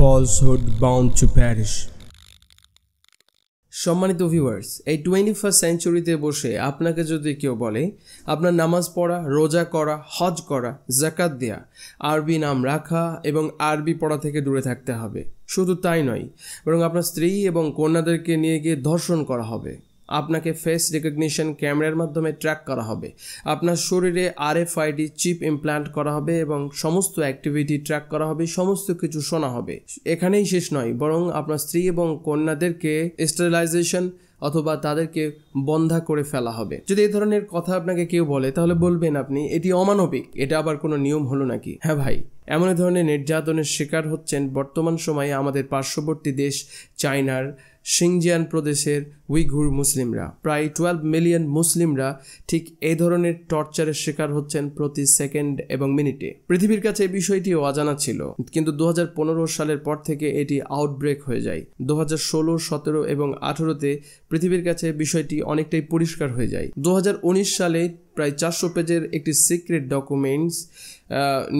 falsehood bound to perish সম্মানিত viewers এই twenty first সেঞ্চুরিতে বসে আপনাকে যদি কেউ বলে আপনার নামাজ পড়া রোজা করা হজ করা জাকাত দেয়া আরবি নাম রাখা এবং আরবি পড়া থেকে দূরে থাকতে হবে শুধু তাই নয় বরং আপনার স্ত্রী এবং কন্যাদেরকে নিয়ে গিয়ে ধর্ষণ করা হবে আপনাকে ফেস রেকগনিশন ক্যামেরার মাধ্যমে ট্র্যাক করা হবে আপনার শরীরে আইডি চিপ ইমপ্লান্ট করা হবে এবং সমস্ত অ্যাক্টিভিটি ট্র্যাক করা হবে সমস্ত কিছু শোনা হবে এখানেই শেষ নয় বরং আপনার স্ত্রী এবং কন্যাদেরকে স্টেরিলাইজেশন অথবা তাদেরকে বন্ধা করে ফেলা হবে যদি এই ধরনের কথা আপনাকে কেউ বলে তাহলে বলবেন আপনি এটি অমানবিক এটা আবার কোনো নিয়ম হলো নাকি হ্যাঁ ভাই এমন ধরনের নির্যাতনের শিকার হচ্ছেন বর্তমান সময়ে আমাদের পার্শ্ববর্তী দেশ চায়নার সিংজিয়ান প্রদেশের উইঘুর মুসলিমরা প্রায় টুয়েলভ মিলিয়ন মুসলিমরা ঠিক এই ধরনের টর্চারের শিকার হচ্ছেন প্রতি সেকেন্ড এবং মিনিটে পৃথিবীর কাছে এই বিষয়টি অজানা ছিল কিন্তু দু সালের পর থেকে এটি আউটব্রেক হয়ে যায় দু হাজার ষোলো সতেরো এবং আঠেরোতে পৃথিবীর কাছে বিষয়টি অনেকটাই পরিষ্কার হয়ে যায় দু সালে প্রায় চারশো পেজের একটি সিক্রেট ডকুমেন্টস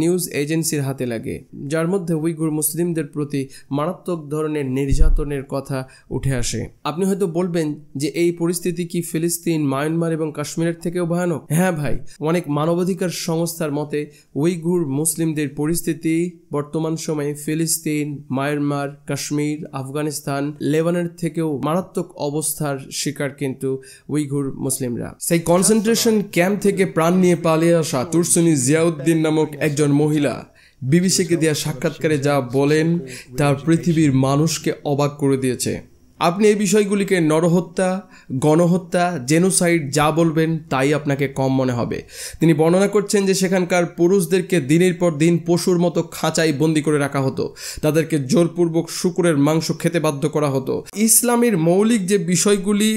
নিউজ এজেন্সির হাতে লাগে যার মধ্যে উইগুর মুসলিমদের প্রতি মারাত্মক ধরনের নির্যাতনের কথা উঠে আসে আপনি হয়তো বলবেন যে এই পরিস্থিতি কি ফিলিস্তিন মায়ানমার এবং কাশ্মীরের থেকেও ভয়ানক হ্যাঁ ভাই অনেক মানবাধিকার সংস্থার মতে উইগুর মুসলিমদের পরিস্থিতি বর্তমান সময়ে ফিলিস্তিন মায়ানমার কাশ্মীর আফগানিস্তান লেবানের থেকেও মারাত্মক অবস্থার শিকার কিন্তু উইঘুর মুসলিমরা সেই কনসেন্ট্রেশন ক্যাম্প ক্যাম্প থেকে প্রাণ নিয়ে পালিয়ে আসা তুরসুনি জিয়াউদ্দিন নামক একজন মহিলা বিবিসিকে দেওয়া সাক্ষাৎকারে যা বলেন তার পৃথিবীর মানুষকে অবাক করে দিয়েছে আপনি এই বিষয়গুলিকে নরহত্যা গণহত্যা জেনোসাইড যা বলবেন তাই আপনাকে কম মনে হবে তিনি বর্ণনা করছেন যে সেখানকার পুরুষদেরকে দিনের পর দিন পশুর মতো খাঁচায় বন্দি করে রাখা হতো তাদেরকে জোরপূর্বক শুকুরের মাংস খেতে বাধ্য করা হতো ইসলামের মৌলিক যে বিষয়গুলি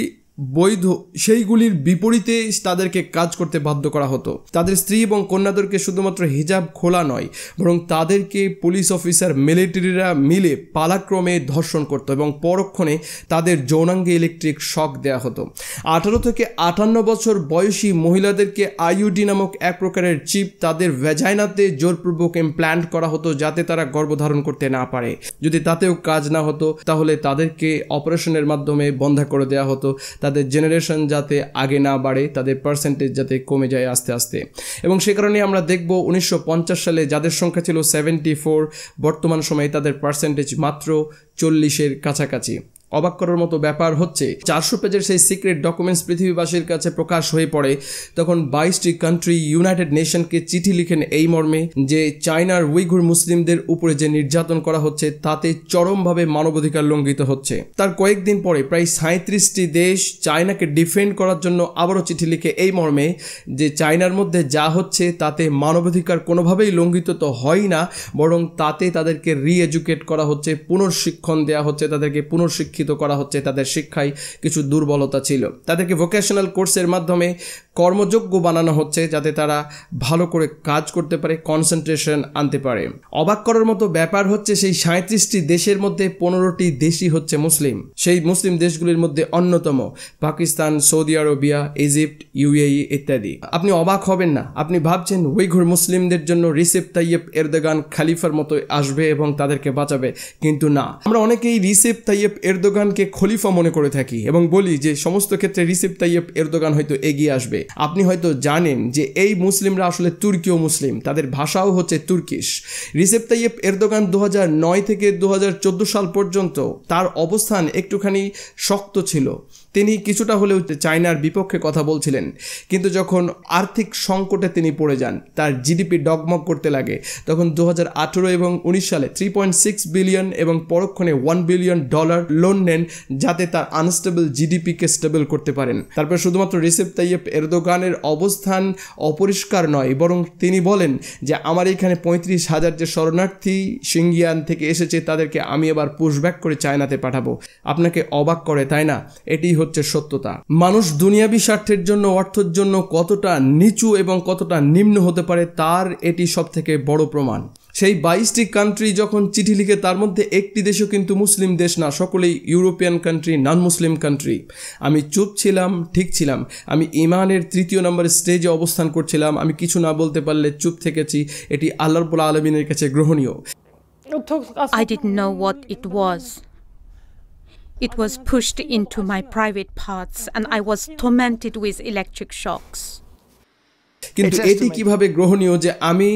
বৈধ সেইগুলির বিপরীতে তাদেরকে কাজ করতে বাধ্য করা হতো তাদের স্ত্রী এবং কন্যাদেরকে শুধুমাত্র হিজাব খোলা নয় বরং তাদেরকে পুলিশ অফিসার মিলিটারিরা মিলে পালাক্রমে ধর্ষণ করত এবং পরক্ষণে তাদের যৌনাঙ্গে ইলেকট্রিক শক দেয়া হতো আঠারো থেকে আটান্ন বছর বয়সী মহিলাদেরকে আইউডি নামক এক প্রকারের চিপ তাদের ভ্যাজাইনাতে জোরপূর্বক ইমপ্ল্যান্ট করা হতো যাতে তারা গর্ভধারণ করতে না পারে যদি তাতেও কাজ না হতো তাহলে তাদেরকে অপারেশনের মাধ্যমে বন্ধা করে দেওয়া হতো তাদের জেনারেশন যাতে আগে না বাড়ে তাদের পার্সেন্টেজ যাতে কমে যায় আস্তে আস্তে এবং সে কারণে আমরা দেখব উনিশশো সালে যাদের সংখ্যা ছিল সেভেন্টি বর্তমান সময়ে তাদের পার্সেন্টেজ মাত্র চল্লিশের কাছাকাছি অবাক করার মতো ব্যাপার হচ্ছে চারশো পেজের সেই সিক্রেট ডকুমেন্টস পৃথিবীবাসীর কাছে প্রকাশ হয়ে পড়ে তখন বাইশটি কান্ট্রি ইউনাইটেড নেশনকে চিঠি লিখেন এই মর্মে যে চায়নার উইঘুর মুসলিমদের উপরে যে নির্যাতন করা হচ্ছে তাতে চরমভাবে মানবাধিকার লঙ্ঘিত হচ্ছে তার কয়েকদিন পরে প্রায় সাঁত্রিশটি দেশ চায়নাকে ডিফেন্ড করার জন্য আবারও চিঠি লিখে এই মর্মে যে চায়নার মধ্যে যা হচ্ছে তাতে মানবাধিকার কোনোভাবেই লঙ্ঘিত তো হয় না বরং তাতে তাদেরকে রি করা হচ্ছে পুনর্শিক্ষণ দেওয়া হচ্ছে তাদেরকে পুনর্শিক্ষিত শিক্ষিত করা হচ্ছে তাদের শিক্ষায় কিছু দুর্বলতা ছিল তাদেরকে ভোকেশনাল কোর্সের মাধ্যমে কর্মযোগ্য বানানো হচ্ছে যাতে তারা ভালো করে কাজ করতে পারে কনসেন্ট্রেশন আনতে পারে অবাক করার মতো ব্যাপার হচ্ছে সেই সাঁত্রিশটি দেশের মধ্যে পনেরোটি দেশই হচ্ছে মুসলিম সেই মুসলিম দেশগুলির মধ্যে অন্যতম Pakistan Saudi Arabia Egypt UAE ইত্যাদি আপনি অবাক হবেন না আপনি ভাবছেন উইঘুর মুসলিমদের জন্য রিসেপ তাইয়েব এরদোগান খালিফার মতো আসবে এবং তাদেরকে বাঁচাবে কিন্তু না আমরা অনেকেই রিসেপ তাইয়েব এরদোগান এরদোগানকে খলিফা মনে করে থাকি এবং বলি যে সমস্ত ক্ষেত্রে রিসিপ তাইয়েব এরদোগান হয়তো এগিয়ে আসবে আপনি হয়তো জানেন যে এই মুসলিমরা আসলে তুর্কিও মুসলিম তাদের ভাষাও হচ্ছে তুর্কিশ রিসেপ তাইয়েব এরদোগান দু নয় থেকে দু সাল পর্যন্ত তার অবস্থান একটুখানি শক্ত ছিল তিনি কিছুটা হলেও চায়নার বিপক্ষে কথা বলছিলেন কিন্তু যখন আর্থিক সংকটে তিনি পড়ে যান তার জিডিপি ডগমগ করতে লাগে তখন দু এবং উনিশ সালে থ্রি পয়েন্ট সিক্স বিলিয়ন এবং পরক্ষণে ওয়ান বিলিয়ন ডলার লোন নেন যাতে তার আনস্টেবল জিডিপিকে স্টেবল করতে পারেন তারপর শুধুমাত্র রিসেপ তাইয়েব এরদোগানের অবস্থান অপরিষ্কার নয় বরং তিনি বলেন যে আমার এখানে পঁয়ত্রিশ হাজার যে শরণার্থী সিঙ্গিয়ান থেকে এসেছে তাদেরকে আমি এবার পুশব্যাক করে চায়নাতে পাঠাবো আপনাকে অবাক করে তাই না এটি হচ্ছে সত্যতা মানুষ দুনিয়াবি স্বার্থের জন্য অর্থের জন্য কতটা নিচু এবং কতটা নিম্ন হতে পারে তার এটি সবথেকে বড় প্রমাণ সেই বাইশটি কান্ট্রি যখন চিঠি লিখে তার মধ্যে একটি দেশও কিন্তু মুসলিম দেশ না সকলেই European country non Muslim country আমি চুপ ছিলাম ঠিক ছিলাম আমি ইমানের তৃতীয় নম্বর স্টেজে অবস্থান করছিলাম আমি কিছু না বলতে পারলে চুপ থেকেছি এটি আল্লাহ পোলা আলমিনের কাছে গ্রহণীয় I didn't know what it was. It was pushed into my private parts and I was tormented with electric shocks. কিন্তু এটি কিভাবে গ্রহণীয় যে আমি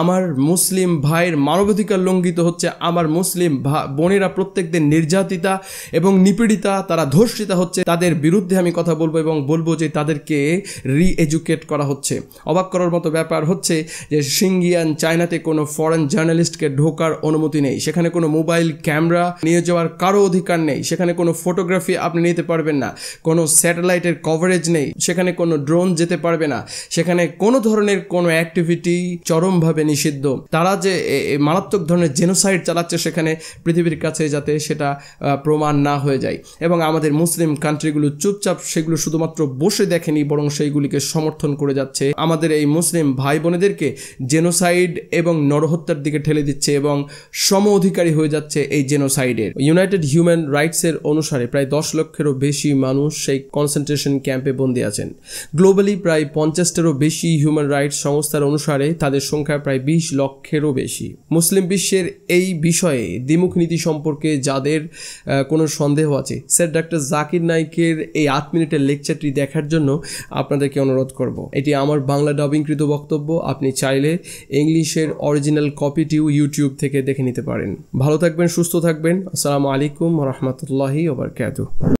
আমার মুসলিম ভাইয়ের মানবাধিকার লঙ্ঘিত হচ্ছে আমার মুসলিম বোনেরা প্রত্যেক দিন নির্যাতিতা এবং নিপীড়িতা তারা ধর্ষিতা হচ্ছে তাদের বিরুদ্ধে আমি কথা বলবো এবং বলবো যে তাদেরকে রি এডুকেট করা হচ্ছে অবাক করার মতো ব্যাপার হচ্ছে যে সিঙ্গিয়ান চায়নাতে কোনো ফরেন জার্নালিস্টকে ঢোকার অনুমতি নেই সেখানে কোনো মোবাইল ক্যামেরা নিয়ে যাওয়ার কারো অধিকার নেই সেখানে কোনো ফটোগ্রাফি আপনি নিতে পারবেন না কোনো স্যাটেলাইটের কভারেজ নেই সেখানে কোনো ড্রোন যেতে পারবে না সেখানে কোনো ধরনের কোনো অ্যাক্টিভিটি চরমভাবে নিষিদ্ধ তারা যে মারাত্মক ধরনের জেনোসাইড চালাচ্ছে সেখানে পৃথিবীর কাছে যাতে সেটা প্রমাণ না হয়ে যায় এবং আমাদের মুসলিম কান্ট্রিগুলো চুপচাপ সেগুলো শুধুমাত্র বসে দেখেনি বরং সেইগুলিকে সমর্থন করে যাচ্ছে আমাদের এই মুসলিম ভাই বোনেদেরকে জেনোসাইড এবং নরহত্যার দিকে ঠেলে দিচ্ছে এবং সম অধিকারী হয়ে যাচ্ছে এই জেনোসাইডের ইউনাইটেড হিউম্যান রাইটসের অনুসারে প্রায় দশ লক্ষেরও বেশি মানুষ সেই কনসেন্ট্রেশন ক্যাম্পে বন্দী আছেন গ্লোবালি প্রায় পঞ্চাশটারও বেশি হিউম্যান রাইটস সংস্থার অনুসারে তাদের সংখ্যা প্রায় বিশ লক্ষেরও বেশি মুসলিম বিশ্বের এই বিষয়ে দ্বিমুখ নীতি সম্পর্কে যাদের কোনো সন্দেহ আছে স্যার ডাক্তার জাকির নাইকের এই আট মিনিটের লেকচারটি দেখার জন্য আপনাদেরকে অনুরোধ করব এটি আমার বাংলা ডাবিংকৃত বক্তব্য আপনি চাইলে ইংলিশের অরিজিনাল কপিটিও ইউটিউব থেকে দেখে নিতে পারেন ভালো থাকবেন সুস্থ থাকবেন আসসালামু আলাইকুম রহমতুল্লাহি ওবার